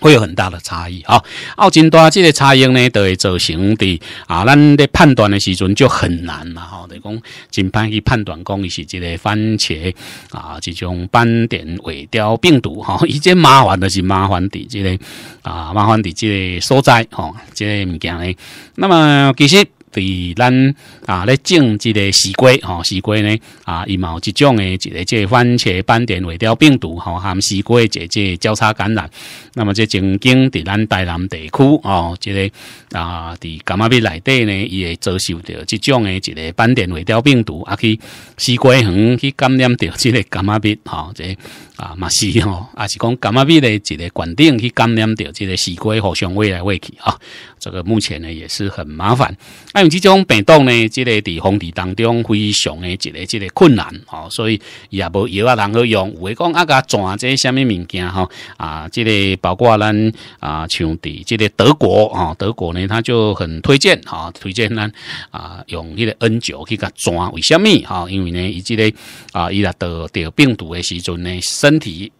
会有很大的差异啊！澳金多这个差异呢，都会造成的啊，咱在判断的时阵就很难了吼，得讲，真歹去判断讲，伊是这个番茄啊，这种斑点尾雕病毒哈，<laughs> 伊这麻烦的是麻烦的即个啊，麻烦的即个所在哈，即个物件呢。那么其实。对，咱啊，咧种即个西瓜，吼西瓜呢，啊，一毛即种诶，一个即番茄斑点坏掉病毒，吼含西瓜即即交叉感染。那么即曾经伫咱台南地区，哦，即个。啊，伫感冒病内底呢，伊会遭受着即种诶一个斑点微调病毒，啊去西瓜园去感染着即个感冒病，吼，即啊，嘛是吼，啊是讲感冒病呢一个园丁去感染着即个西瓜互相喂来喂去啊，这个目前呢也是很麻烦，啊用即种病毒呢，即个伫防治当中非常诶一个即个困难，吼，所以也无药啊通好用，有诶讲啊甲转这下面物件，吼，啊，即个包括咱啊像伫即个德国啊，德国呢。他就很推荐哈，推荐咱啊用迄个 N 九去甲抓，为什么哈？因为呢，伊即个啊，伊若得得病毒的时阵呢，身体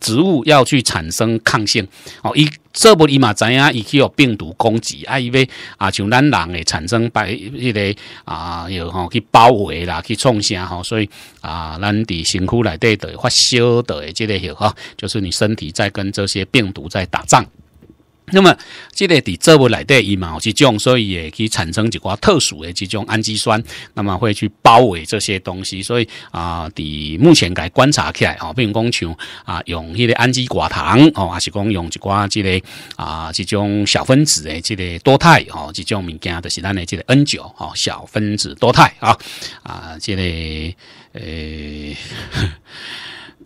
植物要去产生抗性哦。一这部伊嘛知影伊去有病毒攻击，啊，因为啊，像咱人会产生白迄个啊，有吼去包围啦，去创啥哈？所以啊，咱伫身躯内底的发烧的即个有哈，就是你身体在跟这些病毒在打仗。那么，这个在做内底伊嘛有这种，所以也去产生一寡特殊的这种氨基酸，那么会去包围这些东西。所以啊，伫目前该观察起来哦，比如讲像啊，用迄个氨基寡糖哦，还是讲用一寡这个啊，这种小分子的这个多肽哦，这种物件就是咱的这个 N 九哦，小分子多肽啊啊，这类诶。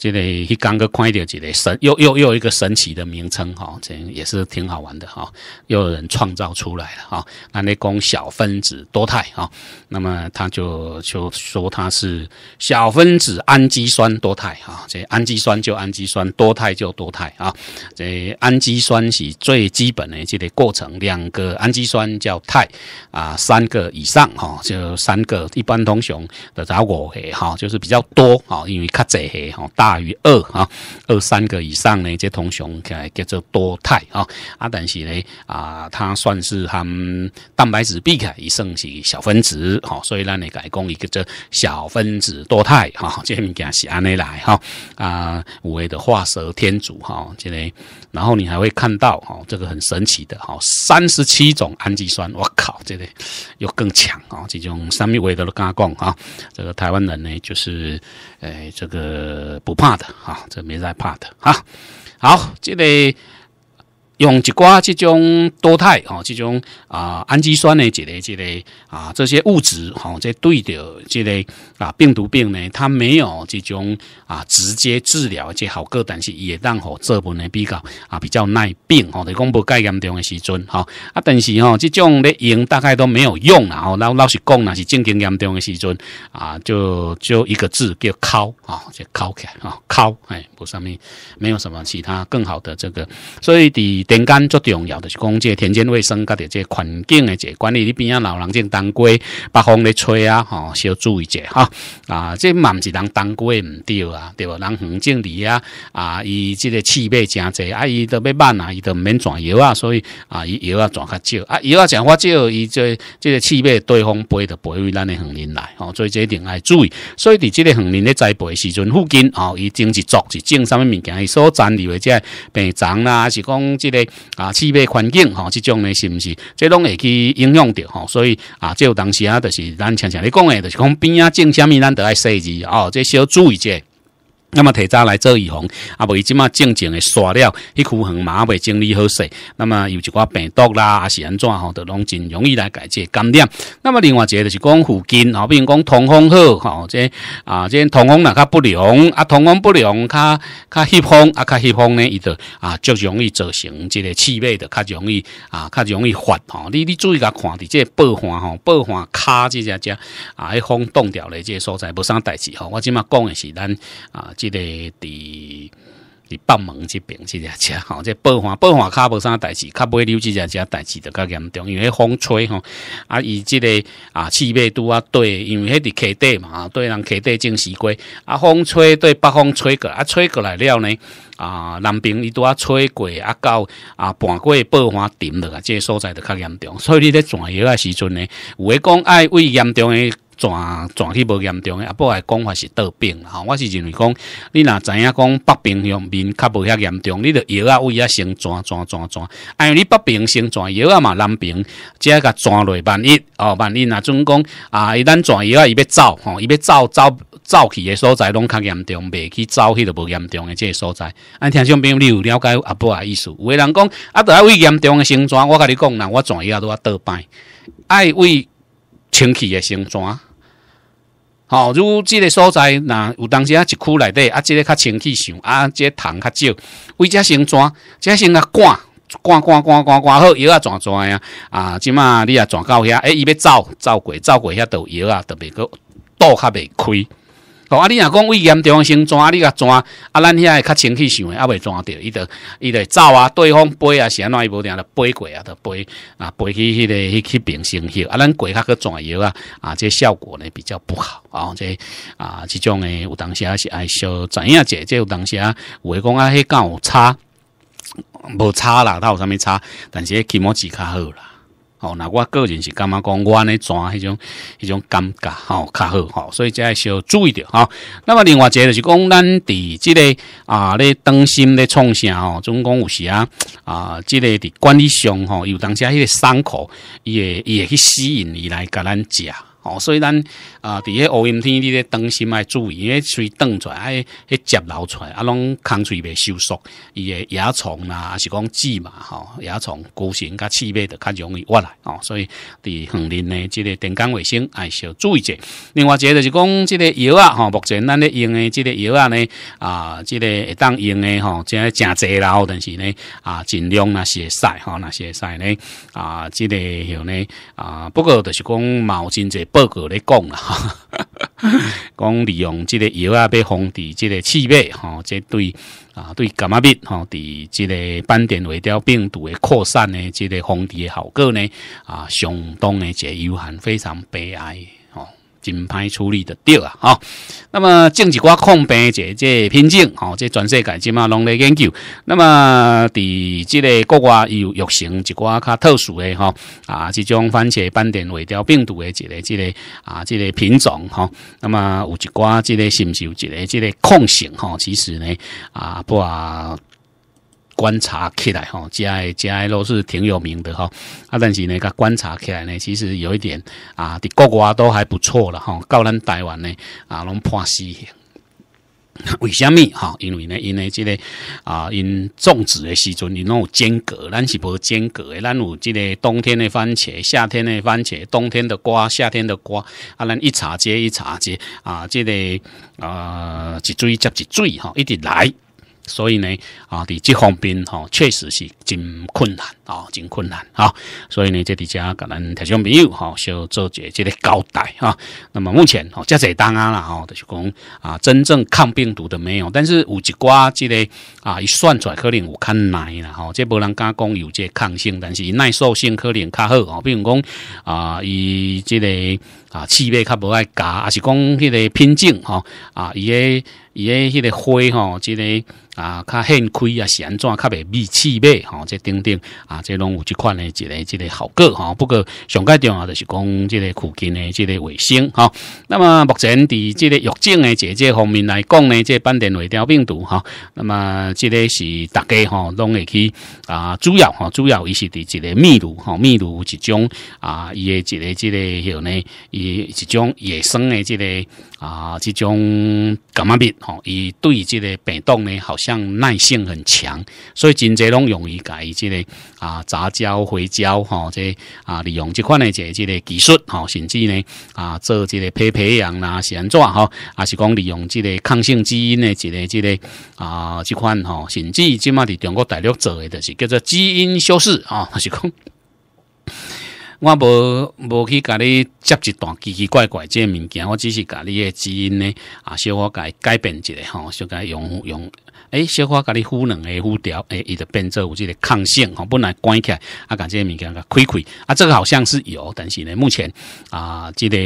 就得去讲个快点，就个神又又又一个神奇的名称哈，这也是挺好玩的哈，又有人创造出来了哈。那那讲小分子多肽哈，那么他就就说它是小分子氨基酸多肽哈，这氨基酸就氨基酸，多肽就多肽啊。这氨基酸是最基本的，这个过程两个氨基酸叫肽啊，三个以上哈就三个一般通常的杂果黑哈，就是比较多哈，因为卡侪黑哈大。大于二啊，二三个以上呢，这同种叫叫做多肽啊啊，但是呢啊，它算是含蛋白质必的，以经是小分子哈，所以咱你改讲一个叫小分子多肽哈，这物件是安尼来哈啊，五维的画蛇添足哈，这里，然后你还会看到哈，这个很神奇的哈，三十七种氨基酸，我靠这里又更强啊，这种三米味的都敢讲啊，这个台湾人呢就是诶这个不。怕的啊，这没在怕的啊。好，这里。用一寡这种多肽吼，这种啊氨基酸的这类这类啊这些物质吼，在对着这类啊病毒病呢，它没有这种啊直接治疗这好个，但是也当好做部的比较啊比较耐病吼，在公布介严重的时阵哈啊，但是吼这种咧用大概都没有用啦，老老实讲那是正经严重的时阵啊，就就一个字叫敲啊，就敲起来啊敲哎，不上面没有什么其他更好的这个，所以的。田间最重要，就是讲这田间卫生，甲第这环境的这管理。你边啊老人正当街，北方来吹啊，吼，少注意者下哈啊！这毋是人当街毋对啊，对无人环境里啊啊，伊即个气味正济，啊，伊都要慢啊，伊都毋免转药啊，所以啊，伊药啊转较少啊。伊啊讲较少，伊这即个气味对方背都不会咱恁行林来，吼，所以这一定爱注意。所以伫即个行林咧栽培时阵附近，吼，伊种植作是种啥物物件，伊所占地或者病虫啦，是讲这个。啊，气味环境吼，这种呢是毋是，即拢会去影响着吼，所以啊，即有当时啊，就是咱常常咧讲的，就是讲边啊种虾米，咱都爱注二哦，即需要注意者。那么提早来做预防，啊，伊即马静静的刷了，迄区很麻未整理好势。那么又一寡病毒啦，啊是安怎吼，都拢真容易来解解感染。那么另外一个就是讲附近，啊，比如讲通风好，吼，即啊，即通风哪较不良，啊，通风不良，较较翕风，啊较翕风呢，伊就啊，就容易造成这个气味的，较容易啊，较容易发吼。你你注意甲看伫即报汗吼，报汗卡，即只只啊，迄风冻掉的即所在无啥代志吼。我即马讲的是咱啊。即个伫伫北门即边，即只车吼，即北环北环卡无啥代志，卡流留只车代志着较严重，因为风吹吼，啊，伊即个啊，气压拄啊，对，因为迄伫溪底嘛，对，人溪底种西瓜，啊，风吹对北风吹过，啊，吹过来了呢，啊，南平伊拄啊吹过，啊到啊，半过北环沉落来，即个所在着较严重，所以你咧转药啊时阵呢，有诶讲爱为严重诶。转转去无严重诶，阿伯诶讲法是得病啦，我是认为讲，你若知影讲北平向面较无遐严重，你着药啊胃啊成转转转转，安尼你北平成转药啊嘛南平，这个转落万一哦万一若准讲啊伊咱转药啊伊要走吼，伊要走走走去诶所在拢较严重，袂去走迄个无严重诶即个所在。安听朋友，你有了解阿伯诶意思，有诶人讲啊，爱胃严重诶成转，我甲你讲啦，我转药都要得病，爱胃清气诶成转。吼，如即个所在，若有当时啊一区内底啊，即个较清气些，啊，即个虫较少。为遮先虫，遮先啊赶。赶赶赶赶赶好，摇啊转转啊，啊，即马你也转到遐，诶，伊要走走过，走过遐都摇啊，特别个倒较袂开。啊！你若讲胃炎，对先抓，啊，你若抓，啊，咱遐会较清气诶，啊，袂抓着，伊着伊着走啊，对方飞啊，是安怎伊无定着飞过啊，着飞啊，飞去迄个，去平行去，啊，咱过较个专药啊，啊，这效果呢比较不好啊，这啊，即种诶，有当时是爱小知影者，即有当时啊，有会讲啊，迄个有差，无差啦，他有啥物差，但是起码是较好啦。哦，那我个人是感觉讲，我呢转迄种、迄种感觉吼较好，吼，所以再小注意着吼。那么另外一个就是讲，咱伫即个啊咧，当心咧创啥吼，总讲有时啊啊，即个伫管理上吼，有当下迄个伤口，伊会伊会去吸引伊来甲咱食。哦，所以咱啊，伫咧乌阴天，你咧当心爱注意，因为水冻出，哎，迄接流出，来，啊，拢空水袂收缩，伊个蚜虫啦，还是讲枝嘛，吼，蚜虫、菇形、甲刺猬都较容易挖来，哦，所以伫横林呢，即个电工卫生爱小注意者。另外，一个是讲即个药啊，吼，目前咱咧用的即个药啊呢，啊，即个会当用的吼，即真济啦，但是呢，啊，尽量那些晒，哈，那些晒呢，啊，即个有呢，啊，不过就是讲毛巾者不。个个咧讲啦，<laughs> 讲利用这个药啊，被防治这个气味哈，这对啊对感冒病哈，对这个斑点维雕病毒的扩散呢，这个防治的好个呢，啊，相当的这遗憾，非常悲哀。真歹处理的对啊。吼，那么，种一寡抗病者即品种，吼，即全世界即嘛拢咧研究。那么，伫即个国外有育成一寡较特殊的吼啊，即种番茄斑点尾调病毒的即个即个啊即个品种吼。那么，有一寡即个是毋是有一个即个抗性吼？其实呢啊不啊。观察起来哈，嘉这 i 都是挺有名的哈。啊，但是呢，他观察起来呢，其实有一点啊，国外都还不错了哈。到咱台湾呢，啊，拢判死。刑。<laughs> 为什么哈？因为呢，因为这个啊，因种植的时阵，因有间隔，咱是无间隔的。咱有这个冬天的番茄，夏天的番茄，冬天的瓜，夏天的瓜，啊，咱一茬接一茬接啊，这个啊，一水接一水哈，一直来。所以呢，啊，伫这方面吼，确实是真困难啊，真困难啊。所以呢，即底家可能特殊朋友吼，小做些即个交代啊。那么目前吼，即个当啊啦吼，就是讲啊，真正抗病毒的没有，但是有一寡即个啊，一算出来可能有较耐啦吼。即无人敢讲有即抗性，但是耐受性可能较好哦。比如讲啊，伊即个啊气味较无爱加，还是讲迄个品种吼啊伊。伊诶迄个花吼，即个啊较显开啊，是安怎较袂密刺密吼，即等等啊，即拢有即款诶即个即个效果吼。不过上个重要就是讲即个附近诶即个卫生吼。那么目前伫即个疫症诶即个方面来讲咧，即斑点微雕病毒吼。那么即个是大家吼拢会去啊主要吼主要伊是伫即个鲁吼、哈，鲁有一种啊伊个即个即个叫呢，伊一种野生诶即个啊，即种感染病。吼，伊对即个病毒呢，好像耐性很强，所以真侪拢容易甲伊即个啊杂交、回交，即、这啊利用即款的即个个技术，吼，甚至呢啊做即个培培养啦安怎吼，啊是讲利用即个抗性基因的即个即个啊即款，吼，甚至即马伫中国大陆做的是叫做基因修饰啊，是讲。我无无去甲你接一段奇奇怪怪这物件，我只是甲你个基因呢，啊，小我改改变一下吼，小改用用。诶，小花甲哩呼两诶，呼条，哎，伊就变做有即个抗性吼，本来关起，啊，敢这物件甲开开，啊，这个好像是有，但是呢，目前啊，即个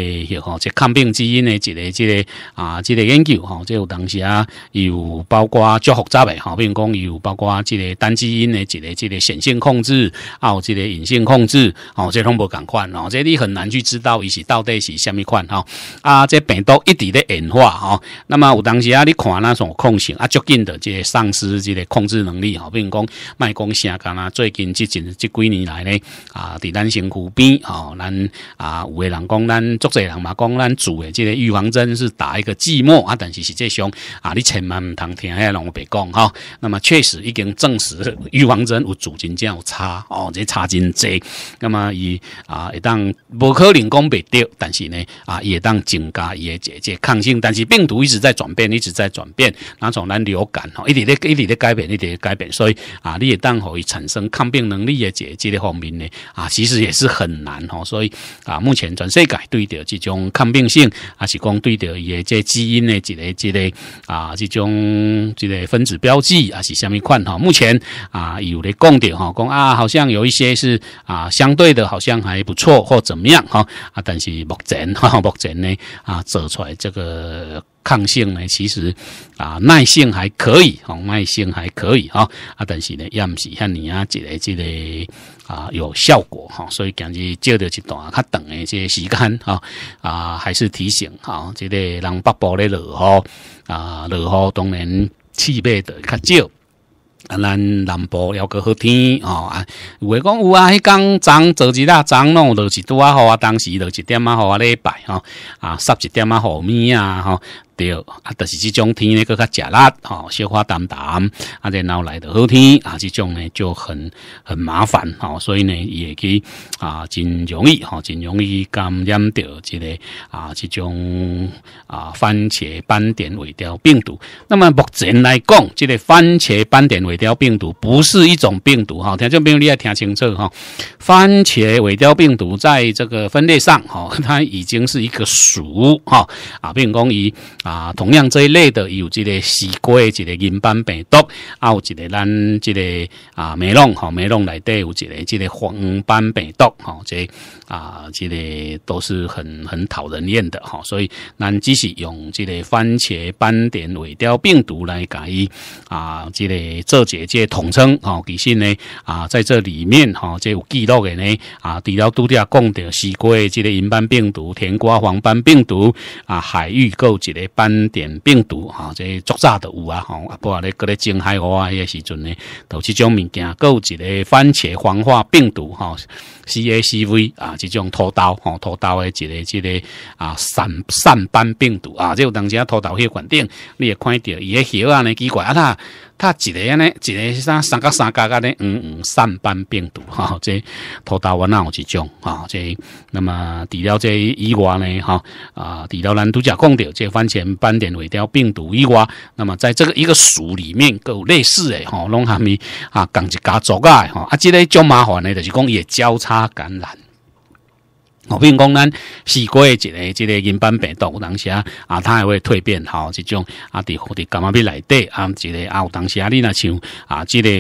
吼即抗病基因的即个即个啊，即个研究吼，即有当时啊，有包括较复杂诶吼，比如讲有包括即个单基因的即个即个显性控制，啊，有即个隐性控制，哦，即拢无共款哦，即你很难去知道，伊是到底是虾米款吼，啊，即病毒一直咧演化吼。那么有当时啊，你看那种抗性啊，最近的即。丧失即个控制能力吼，如讲卖讲啥干啊，最近即阵即几年来咧啊，伫咱身躯边吼，咱啊有个人讲，咱做这人嘛讲，咱做诶即个预防针是打一个寂寞啊，但是实际上啊，你千万唔通听吓人我白讲哈。那么确实已经证实预防针有真正有差哦，即差真济。那么伊啊，一旦无可能讲白掉，但是呢啊，也当增加伊诶即个抗性，但是病毒一直在转变，一直在转变，那从咱流感吼。一直咧，一直咧改变，一直咧改变，所以啊，你也当可以产生抗病能力的解决的方面呢，啊，其实也是很难哈。所以啊，目前全世界对到这种抗病性啊，是讲对到伊的这基因的之个之个啊，这种这个分子标记啊，是虾米款哈？目前啊，有的讲的哈，讲啊，好像有一些是啊，相对的好像还不错或怎么样哈，啊，但是目前哈，目前呢啊，做出来这个。抗性呢，其实啊耐性还可以，吼耐性还可以啊啊，但是呢，也不是像你啊，这个这个啊有效果哈，所以讲日照着一段较长的即个时间啊啊，还是提醒啊，即个让北部咧落雨啊，落雨当然气味的较少啊，咱南部要个好天哦啊，有诶讲有啊，迄天昨做几大长弄落一拄啊雨啊，当时落一点啊雨啊咧摆吼啊，十一点啊好咪啊吼，对，啊，就是这种天呢，更加食力，哈，消化淡淡，啊，再闹来的好天，啊，这种呢就很很麻烦，哈，所以呢，也去啊，真容易，哈，真容易感染到这个啊，这种啊，番茄斑点尾雕病毒。那么目前来讲，这个番茄斑点尾雕病毒不是一种病毒，哈，听众朋友你要听清楚，哈，番茄尾雕病毒在这个分类上，哈，<laughs> 它已经是一个属，哈，啊，并公伊。啊，同样这一类的有这个西瓜的这个银斑病毒，啊，有这个咱这个啊梅容哈梅陇来带有这个这个黄斑病毒，哈这啊这个都是很很讨人厌的哈，所以咱只是用这个番茄斑点尾雕病毒来改，啊，这个做姐姐统称哈其实呢啊在这里面哈这有记录的呢啊除了拄家讲的西瓜的这个银斑病毒、甜瓜黄斑病毒啊、海域沟这个。斑点病毒即这作炸的有啊，吼，啊不咧，搁咧种海芋啊，迄个时阵咧，都这种物件，有一个番茄黄化病毒哈，C A C V 啊，这种拖刀，吼，拖刀的一个，一个啊，散散斑病毒啊，有当时啊拖刀迄管顶，你也看到伊个叶啊，呢，奇怪啊他。它一个呢，一个三啥？三加三加加的，嗯嗯，三斑病毒哈，这拖大我脑之中哈，这那么治疗这以外呢哈啊，治疗咱独甲共的这番茄斑点尾雕病毒以外，那么在这个一个属里面有类似的哈，弄下面啊，同一家族啊，哈，啊，这类就麻烦的，就是讲也交叉感染。我并讲，咱西瓜的一个、一个银斑病毒当时啊，啊，它还会蜕变，哈，这种啊，伫、伫干嘛？别来底啊，一个啊，有当时啊，你那像啊，这个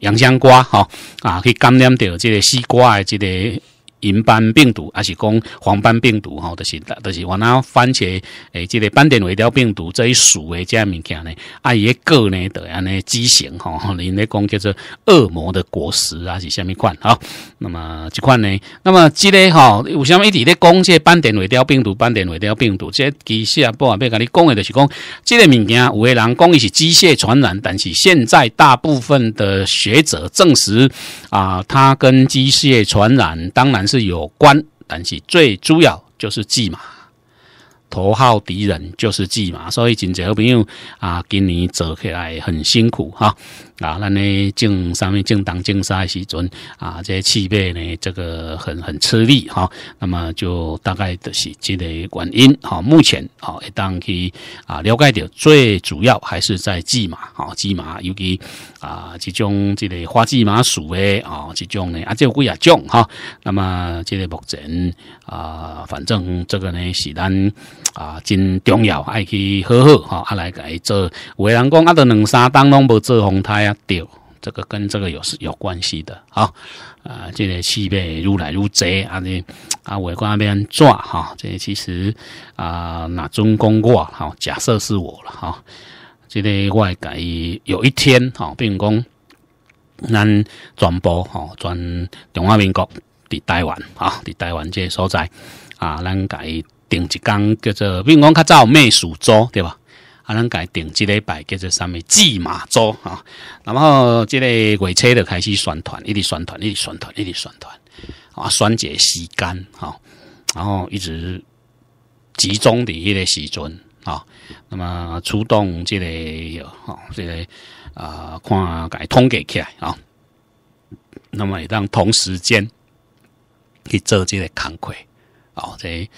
洋香瓜，吼啊，去感染到这个西瓜的这个。银斑病毒还是讲黄斑病毒吼，都是都是我那番茄诶，这个斑点尾雕病毒这一属诶，这样物件呢，啊，一个呢，等安尼畸形吼，人咧讲叫做恶魔的果实啊，是虾米款啊？那么这款呢？那么即个哈，为什么一直咧讲这斑点尾雕病毒、斑点尾雕病毒？这实啊，不阿贝跟你讲的，就是讲这个物件，有个人讲伊是机械传染，但是现在大部分的学者证实啊，它跟机械传染，当然。是有关，但是最主要就是计马，头号敌人就是计马，所以金泽好朋友啊，今年走起来很辛苦啊。啊，咱呢，正上面正当竞的时阵啊，这些气味呢，这个很很吃力哈。那么就大概都是这个原因哈。目前啊，当去啊了解到，最主要还是在蓟马哈，蓟马尤其啊，这种这个花蓟马属的啊，这种呢啊，有贵啊种哈。那么这个目前啊，反正这个呢是咱啊真重要，爱去好好哈，啊来改做。有人讲啊，到两三冬拢无做红胎啊。掉，这个跟这个有是有关系的，啊。啊，这个气味如来如贼啊你啊外那边抓哈，这个其实啊拿中公卦哈，假设是我了哈，这个外改有一天好变公。咱传播好全中华民国的台湾啊，的台湾这所在啊，咱改定一工叫做变工较早灭苏州对吧？咱改定即礼拜叫做什么？蓟马洲啊，然后即个鬼车就开始宣团，一直宣团，一直宣团，一直宣团啊，宣解吸干啊，然后一直集中伫一个时阵啊，那么出动即个啊，即个啊，看改通给起来啊，那么也当同时间去做即个慷慨啊，这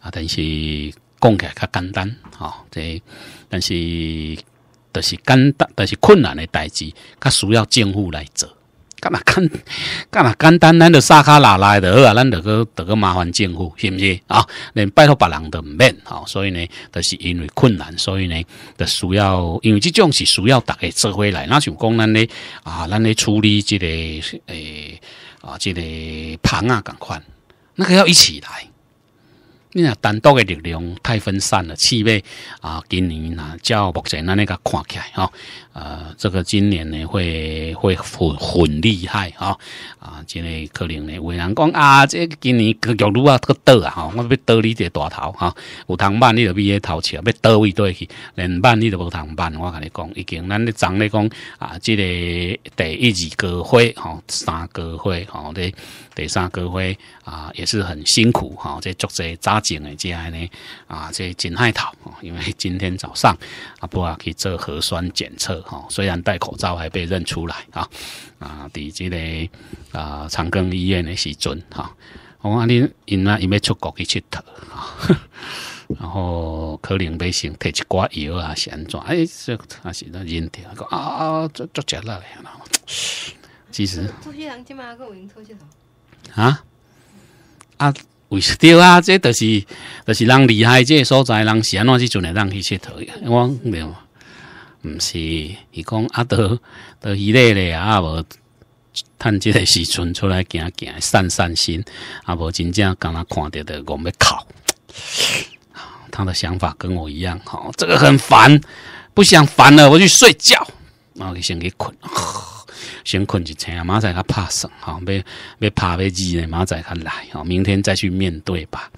啊，但是。讲起来较简单，吼，这但是都是简单，但是困难的代志，较需要政府来做。干嘛简干嘛简单，咱就撒卡拉拉的好啊，咱就个得个麻烦政府，是不是啊？连拜托别人都唔免，吼。所以呢，就是因为困难，所以呢，就需要因为这种是需要大家做回来。那就讲咱咧啊，咱咧处理这个诶啊，这个棚啊，赶快，那个要一起来。你啊，单独的力量太分散了，气味啊，今年啊，照目前那那个看起啊。呃，这个今年呢，会会很很厉害啊！啊，这个可能呢，伟人讲啊，这今年割玉露啊，这个刀啊，哈，我要倒你这大头哈！有通办你就别头笑，要倒位对去，连办你都无通办，我跟你讲，已经咱咧讲咧讲啊，这个第一几割会哈，三割灰，第、得得三割会啊，也是很辛苦哈！这作者扎紧的这样呢啊，这紧害头，因为今天早上啊，不啊去做核酸检测。吼虽然戴口罩还被认出来啊啊伫即个啊长庚医院的时阵吼我讲啊恁因若因要出国去佚佗吼然后可能要先摕一寡药啊是安怎诶说啊是人认定讲啊啊足足食落去然后其实出去人今嘛要跟我云出去哈啊为着啊这都是都是人厉害这个所在人是安怎即阵会让你去讨厌我讲没有毋是，伊讲啊，都都伊内咧啊，无趁即个时阵出来行行散散心，啊，无真正刚若看到的，我们考。他的想法跟我一样，好，这个很烦，不想烦了，我去睡觉，我去先去困，先困一醒，马仔他怕什？好，要要怕要二，马仔他来，好，明天再去面对吧。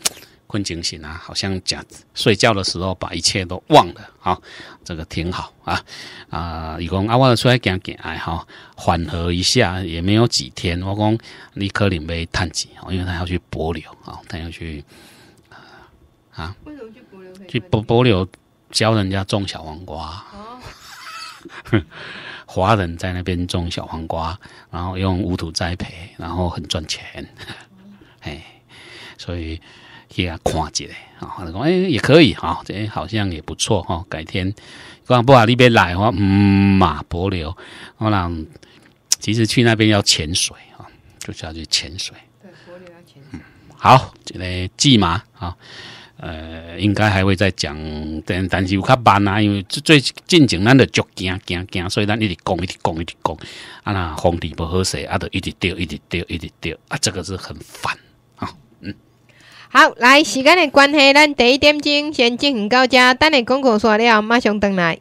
困惊醒啊，好像假睡觉的时候把一切都忘了啊，这个挺好啊啊！如果啊，我出来行行哎哈，缓和一下也没有几天，我讲你可能被探机，因为他要去博流啊，他要去啊，为什么去博流？去流教人家种小黄瓜，<laughs> 华人在那边种小黄瓜，然后用无土栽培，然后很赚钱，哎，所以。也看一下，啊，讲诶也可以，哈，这好像也不错，哈，改天讲不往那边来，话嗯马博流，我讲其实去那边要潜水，哈，就是要去潜水，对，博流要潜水。好，这咧记嘛，啊，呃，应该还会再讲，但但是有较慢啊，因为最近景咱的脚惊惊惊，所以咱一直讲一直讲一直讲，啊那皇帝不合适，啊都一直丢一直丢一直丢，啊，这个是很烦。好，来时间的关系，咱第一点钟先进行到这，等你广告说了，马上回来。